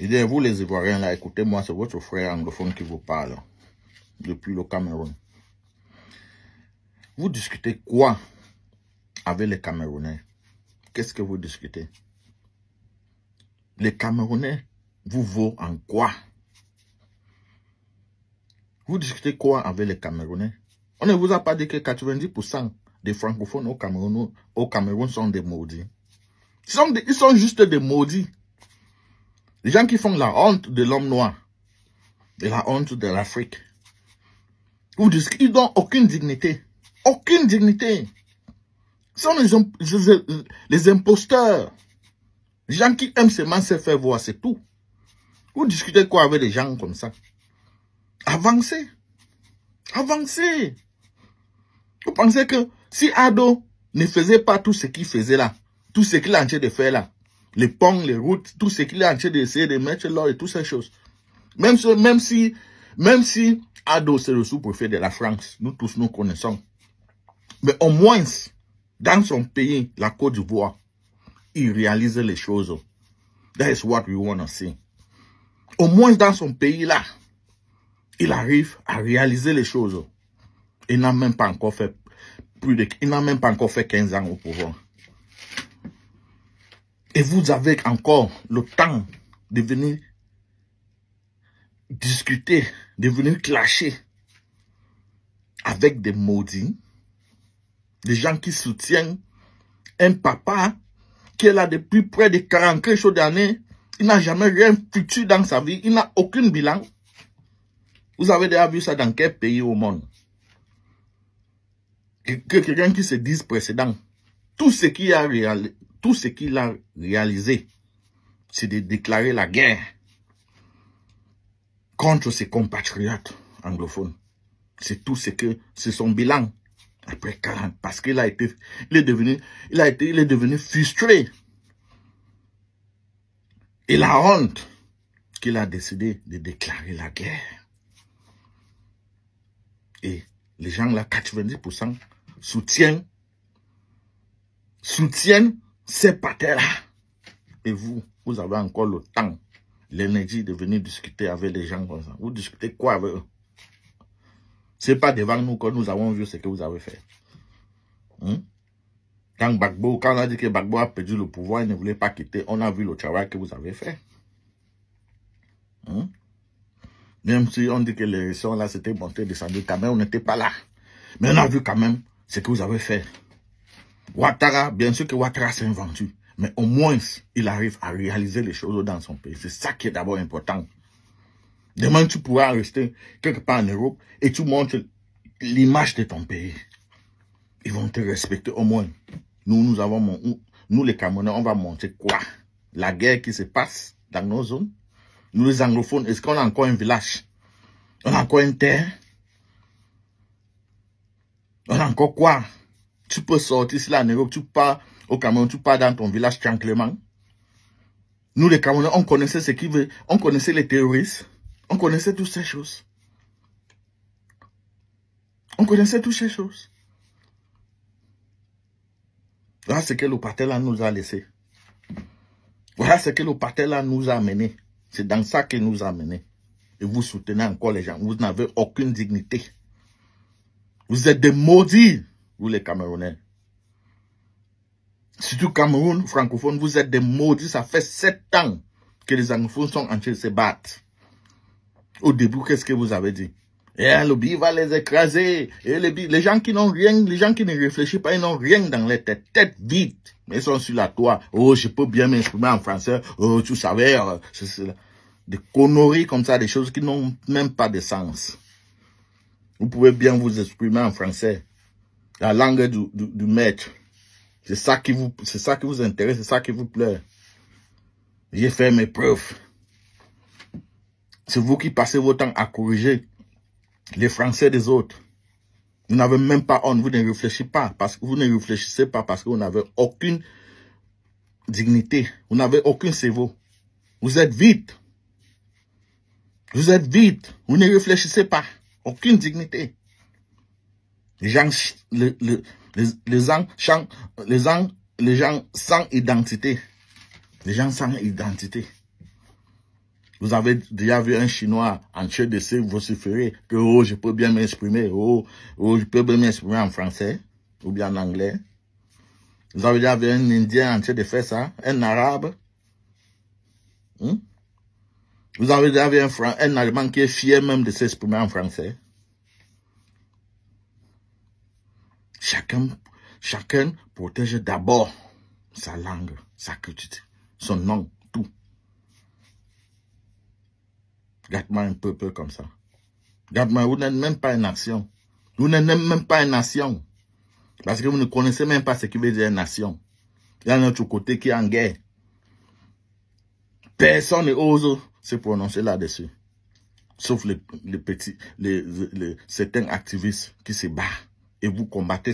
Il vous les Ivoiriens, là, écoutez-moi, c'est votre frère anglophone qui vous parle, depuis le Cameroun. Vous discutez quoi avec les Camerounais Qu'est-ce que vous discutez Les Camerounais vous vaut en quoi Vous discutez quoi avec les Camerounais On ne vous a pas dit que 90% des francophones au Cameroun, au Cameroun sont des maudits. ils sont juste des maudits. Les gens qui font la honte de l'homme noir, de la honte de l'Afrique, ils n'ont aucune dignité. Aucune dignité. Ce sont les, les imposteurs. Les gens qui aiment seulement se faire voir, c'est tout. Vous discutez quoi avec des gens comme ça Avancez. Avancez. Vous pensez que si Ado ne faisait pas tout ce qu'il faisait là, tout ce qu'il a en train de faire là, les ponts, les routes, tout ce qu'il est en train d'essayer de mettre là et toutes ces choses. Même, même si, même si Ado, c'est le sous-préfet de la France, nous tous nous connaissons. Mais au moins, dans son pays, la Côte d'Ivoire, il réalise les choses. That is what we want to see. Au moins dans son pays là, il arrive à réaliser les choses. Il n'a même pas encore fait plus de, il n'a même pas encore fait 15 ans au pouvoir. Et vous avez encore le temps de venir discuter, de venir clasher avec des maudits, des gens qui soutiennent un papa qui est là depuis près de 40 quelque chose Il n'a jamais rien foutu dans sa vie. Il n'a aucun bilan. Vous avez déjà vu ça dans quel pays au monde quelqu'un qui se dise précédent, tout ce qui a réalisé, tout ce qu'il a réalisé, c'est de déclarer la guerre contre ses compatriotes anglophones. C'est tout ce que, c'est son bilan après 40, parce qu'il a été, il est devenu, il a été, il est devenu frustré. Et la honte qu'il a décidé de déclarer la guerre. Et les gens là, 90% soutiennent, soutiennent c'est pas terre là. Et vous, vous avez encore le temps, l'énergie de venir discuter avec les gens comme ça. Vous discutez quoi avec eux Ce n'est pas devant nous que nous avons vu ce que vous avez fait. Hein? Quand Bagbo, quand on a dit que Bagbo a perdu le pouvoir, il ne voulait pas quitter, on a vu le travail que vous avez fait. Hein? Même si on dit que les récents là, c'était monté, descendu, quand même, on n'était pas là. Mais on a vu quand même ce que vous avez fait. Ouattara, bien sûr que Ouattara s'est inventé, mais au moins, il arrive à réaliser les choses dans son pays. C'est ça qui est d'abord important. Demain, tu pourras rester quelque part en Europe et tu montres l'image de ton pays. Ils vont te respecter au moins. Nous, nous avons, nous les Camerounais, on va montrer quoi La guerre qui se passe dans nos zones Nous les anglophones, est-ce qu'on a encore un village On a encore une terre On a encore quoi tu peux sortir, cela, en Europe, tu pars au Cameroun, tu pars dans ton village tranquillement. Nous, les Camerounais, on connaissait ce qui veut, on connaissait les terroristes, on connaissait toutes ces choses. On connaissait toutes ces choses. Voilà ce que le patel nous a laissé. Voilà ce que le patel nous a amené. C'est dans ça qu'il nous a amené. Et vous soutenez encore les gens. Vous n'avez aucune dignité. Vous êtes des maudits vous les Camerounais. Surtout Cameroun, francophone, vous êtes des maudits. Ça fait sept ans que les anglophones sont en train de se battre. Au début, qu'est-ce que vous avez dit Et eh, le BI va les écraser. Et eh, les, les gens qui n'ont rien, les gens qui ne réfléchissent pas, ils n'ont rien dans les têtes. Tête vide. Mais ils sont sur la toit. Oh, je peux bien m'exprimer en français. Oh, tu savais. Euh, des conneries comme ça, des choses qui n'ont même pas de sens. Vous pouvez bien vous exprimer en français la langue du, maître. C'est ça qui vous, c'est ça qui vous intéresse, c'est ça qui vous plaît. J'ai fait mes preuves. C'est vous qui passez votre temps à corriger les Français des autres. Vous n'avez même pas honte, vous ne réfléchissez pas, parce que vous ne réfléchissez pas parce que vous n'avez aucune dignité, vous n'avez aucun cerveau. Vous êtes vite Vous êtes vite Vous ne réfléchissez pas. Aucune dignité. Les gens, les, les, les, gens, sans identité. Les gens sans identité. Vous avez déjà vu un Chinois en train de se vociférer que oh, je peux bien m'exprimer, oh, oh, je peux bien m'exprimer en français ou bien en anglais. Vous avez déjà vu un Indien en train de faire hein, ça, un Arabe. Hmm? Vous avez déjà vu un Allemand qui est fier même de s'exprimer en français. Chacun, chacun protège d'abord sa langue, sa culture, son nom, tout. Garde-moi un peuple comme ça. Garde-moi, vous n'êtes même pas une nation. Vous n'êtes même pas une nation. Parce que vous ne connaissez même pas ce qui veut dire une nation. Il y a un autre côté qui est en guerre. Personne n'ose se prononcer là-dessus. Sauf les, petits, les, certains activistes qui se battent et vous combattez,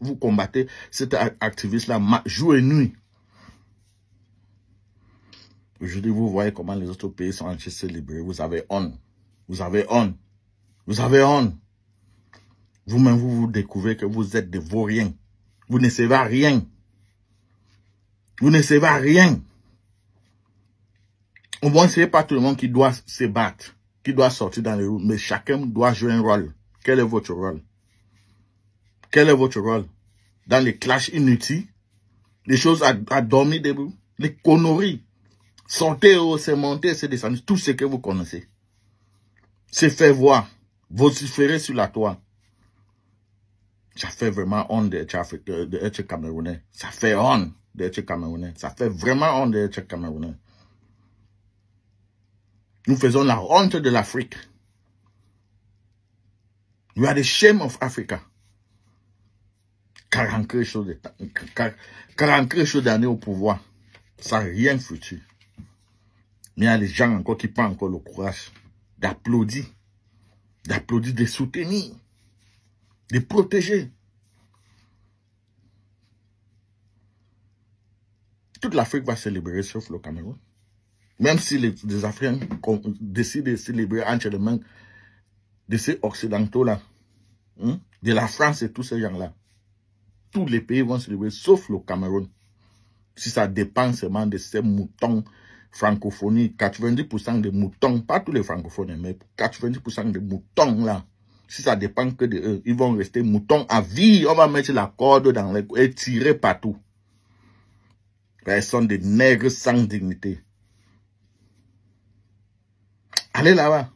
vous combattez cet activiste-là jour et nuit. Aujourd'hui, vous voyez comment les autres pays sont en train de se libérer. Vous avez honte. Vous avez honte. Vous avez honte. Vous-même, vous vous découvrez que vous êtes des vauriens. Vous ne savez rien. Vous ne savez rien. Au moins, ce n'est pas tout le monde qui doit se battre, qui doit sortir dans les rues, mais chacun doit jouer un rôle. Quel est votre rôle? Quel est votre rôle dans les clashs inutiles, les choses à, dormir debout, les conneries Sortez, oh, c'est monter, c'est descendre, tout ce que vous connaissez. C'est faire voir, vous vociférer sur la toile. Ça fait vraiment honte d'être camerounais. Ça fait honte d'être camerounais. Ça fait vraiment honte d'être camerounais. Nous faisons la honte de l'Afrique. We are the shame of Africa. 40 quelque chose d'années au pouvoir, ça n'a rien foutu. Mais il y a des gens encore qui n'ont pas encore le courage d'applaudir, d'applaudir, de soutenir, de protéger. Toute l'Afrique va célébrer libérer sauf le Cameroun. Même si les, Africains décident de célébrer libérer entre de ces Occidentaux-là, hein, de la France et tous ces gens-là tous les pays vont se lever, sauf le Cameroun. Si ça dépend seulement de ces moutons francophonie, 90% des moutons, pas tous les francophones, mais 90% des moutons là, si ça dépend que de ils vont rester moutons à vie. On va mettre la corde dans les et tirer partout. Ils sont des nègres sans dignité. Allez là-bas.